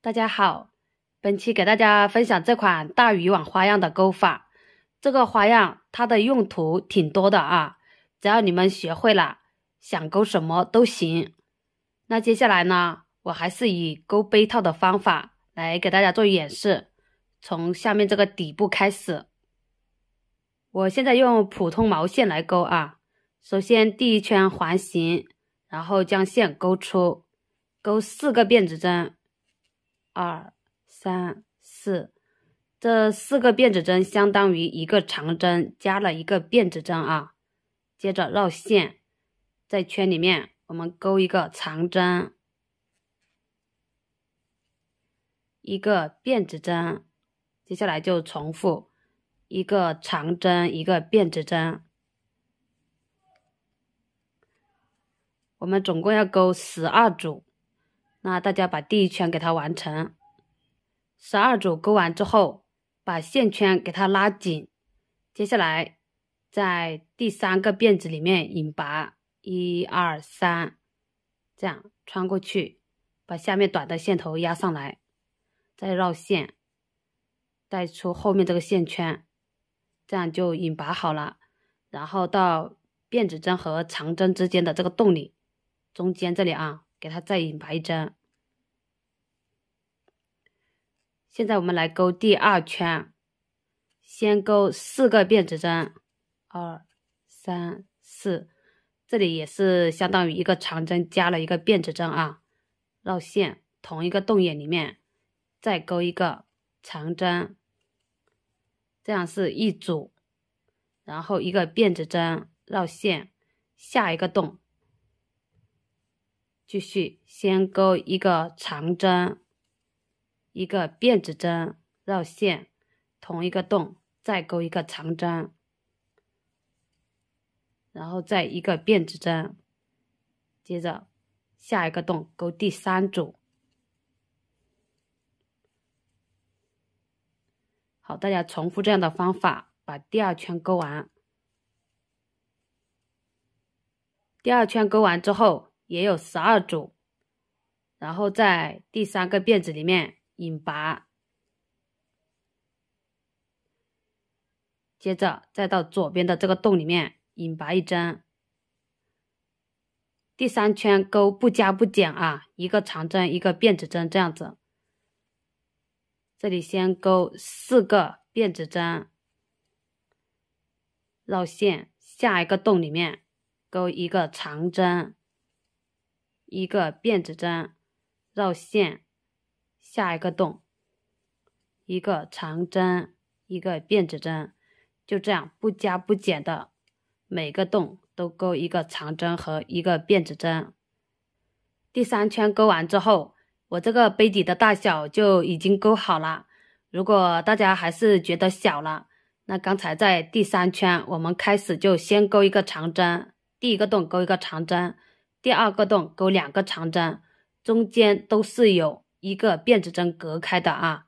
大家好，本期给大家分享这款大鱼网花样的钩法。这个花样它的用途挺多的啊，只要你们学会了，想钩什么都行。那接下来呢，我还是以钩杯套的方法来给大家做演示。从下面这个底部开始，我现在用普通毛线来钩啊。首先第一圈环形，然后将线钩出，钩四个辫子针。二三四，这四个辫子针相当于一个长针加了一个辫子针啊。接着绕线，在圈里面我们钩一个长针，一个辫子针。接下来就重复一个长针一个辫子针。我们总共要钩十二组。那大家把第一圈给它完成，十二组钩完之后，把线圈给它拉紧。接下来，在第三个辫子里面引拔，一二三，这样穿过去，把下面短的线头压上来，再绕线，带出后面这个线圈，这样就引拔好了。然后到辫子针和长针之间的这个洞里，中间这里啊，给它再引拔一针。现在我们来钩第二圈，先钩四个辫子针，二三四，这里也是相当于一个长针加了一个辫子针啊，绕线，同一个洞眼里面再钩一个长针，这样是一组，然后一个辫子针绕线，下一个洞，继续，先钩一个长针。一个辫子针绕线，同一个洞再钩一个长针，然后再一个辫子针，接着下一个洞钩第三组。好，大家重复这样的方法，把第二圈钩完。第二圈钩完之后也有十二组，然后在第三个辫子里面。引拔，接着再到左边的这个洞里面引拔一针。第三圈钩不加不减啊，一个长针，一个辫子针这样子。这里先钩四个辫子针，绕线，下一个洞里面钩一个长针，一个辫子针，绕线。下一个洞，一个长针，一个辫子针，就这样不加不减的，每个洞都钩一个长针和一个辫子针。第三圈钩完之后，我这个杯底的大小就已经钩好了。如果大家还是觉得小了，那刚才在第三圈我们开始就先钩一个长针，第一个洞钩一个长针，第二个洞钩两个长针，中间都是有。一个辫子针隔开的啊，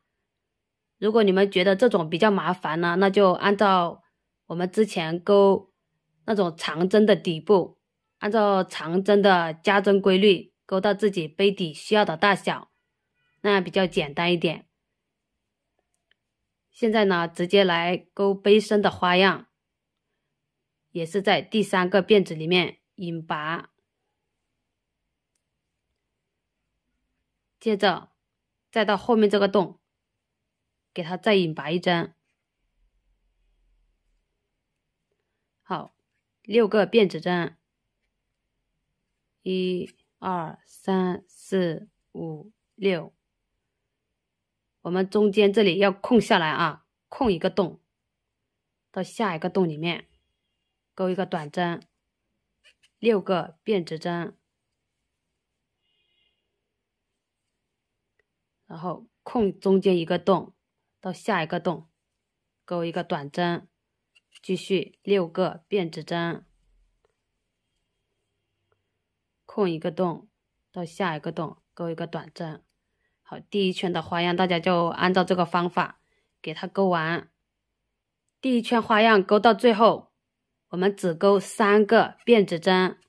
如果你们觉得这种比较麻烦呢，那就按照我们之前钩那种长针的底部，按照长针的加针规律勾到自己杯底需要的大小，那样比较简单一点。现在呢，直接来勾杯身的花样，也是在第三个辫子里面引拔。接着，再到后面这个洞，给它再引拔一针。好，六个辫子针，一二三四五六。我们中间这里要空下来啊，空一个洞，到下一个洞里面勾一个短针，六个辫子针。然后空中间一个洞，到下一个洞，钩一个短针，继续六个辫子针，空一个洞，到下一个洞，钩一个短针。好，第一圈的花样大家就按照这个方法给它钩完。第一圈花样钩到最后，我们只钩三个辫子针，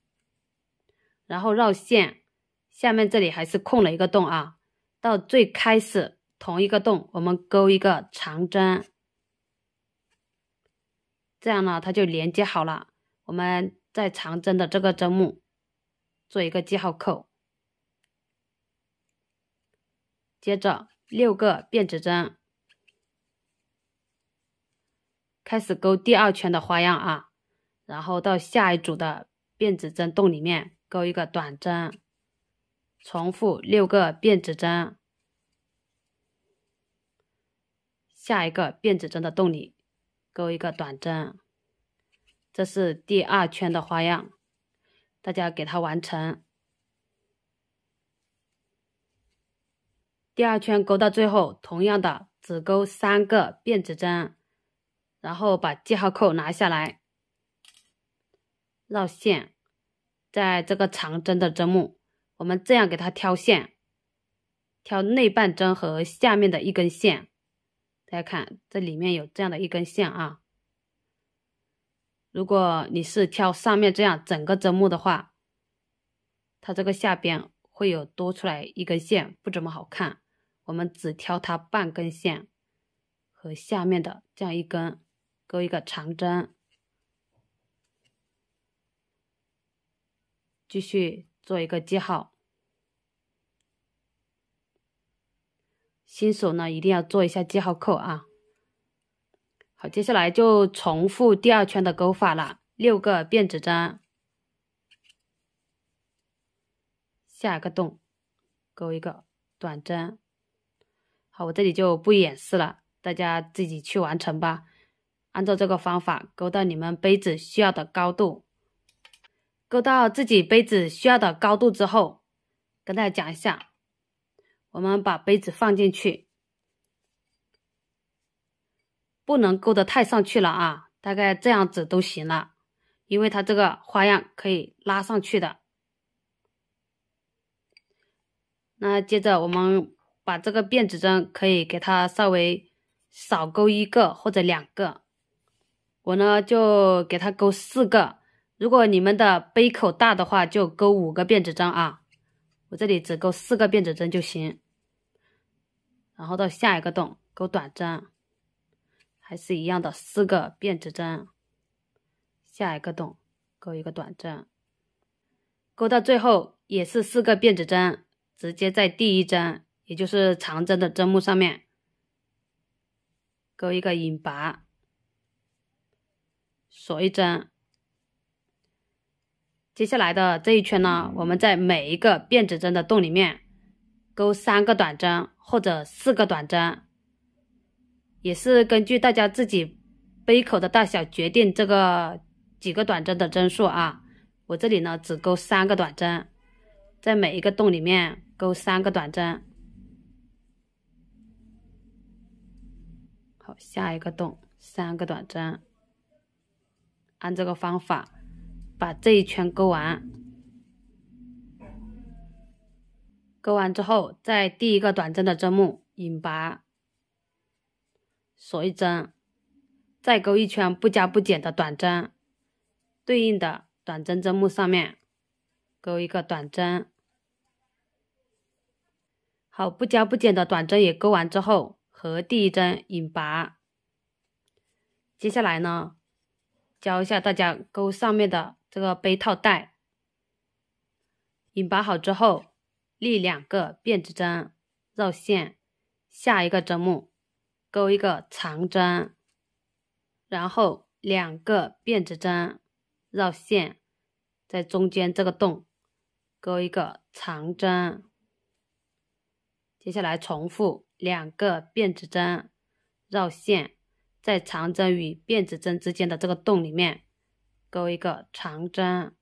然后绕线，下面这里还是空了一个洞啊。到最开始同一个洞，我们勾一个长针，这样呢它就连接好了。我们在长针的这个针目做一个记号扣，接着六个辫子针，开始勾第二圈的花样啊。然后到下一组的辫子针洞里面勾一个短针。重复六个辫子针，下一个辫子针的洞里钩一个短针，这是第二圈的花样，大家给它完成。第二圈钩到最后，同样的只钩三个辫子针，然后把记号扣拿下来，绕线，在这个长针的针目。我们这样给它挑线，挑内半针和下面的一根线。大家看，这里面有这样的一根线啊。如果你是挑上面这样整个针目的话，它这个下边会有多出来一根线，不怎么好看。我们只挑它半根线和下面的这样一根，勾一个长针，继续做一个记号。新手呢，一定要做一下记号扣啊。好，接下来就重复第二圈的钩法了，六个辫子针，下一个洞，钩一个短针。好，我这里就不演示了，大家自己去完成吧。按照这个方法钩到你们杯子需要的高度，钩到自己杯子需要的高度之后，跟大家讲一下。我们把杯子放进去，不能勾得太上去了啊，大概这样子都行了，因为它这个花样可以拉上去的。那接着我们把这个辫子针可以给它稍微少勾一个或者两个，我呢就给它勾四个。如果你们的杯口大的话，就勾五个辫子针啊，我这里只勾四个辫子针就行。然后到下一个洞钩短针，还是一样的四个辫子针。下一个洞钩一个短针，钩到最后也是四个辫子针，直接在第一针，也就是长针的针目上面钩一个引拔，锁一针。接下来的这一圈呢，我们在每一个辫子针的洞里面。钩三个短针或者四个短针，也是根据大家自己杯口的大小决定这个几个短针的针数啊。我这里呢只钩三个短针，在每一个洞里面钩三个短针。好，下一个洞三个短针，按这个方法把这一圈钩完。钩完之后，在第一个短针的针目引拔，锁一针，再钩一圈不加不减的短针，对应的短针针目上面钩一个短针。好，不加不减的短针也钩完之后，和第一针引拔。接下来呢，教一下大家钩上面的这个杯套带。引拔好之后。立两个辫子针，绕线，下一个针目，钩一个长针，然后两个辫子针绕线，在中间这个洞钩一个长针，接下来重复两个辫子针绕线，在长针与辫子针之间的这个洞里面钩一个长针。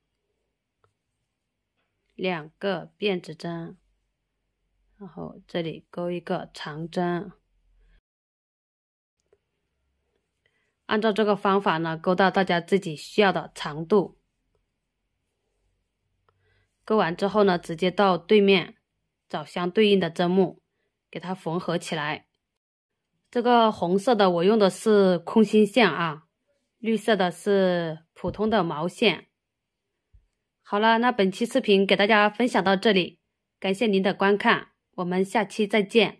两个辫子针，然后这里钩一个长针，按照这个方法呢，钩到大家自己需要的长度。钩完之后呢，直接到对面找相对应的针目，给它缝合起来。这个红色的我用的是空心线啊，绿色的是普通的毛线。好了，那本期视频给大家分享到这里，感谢您的观看，我们下期再见。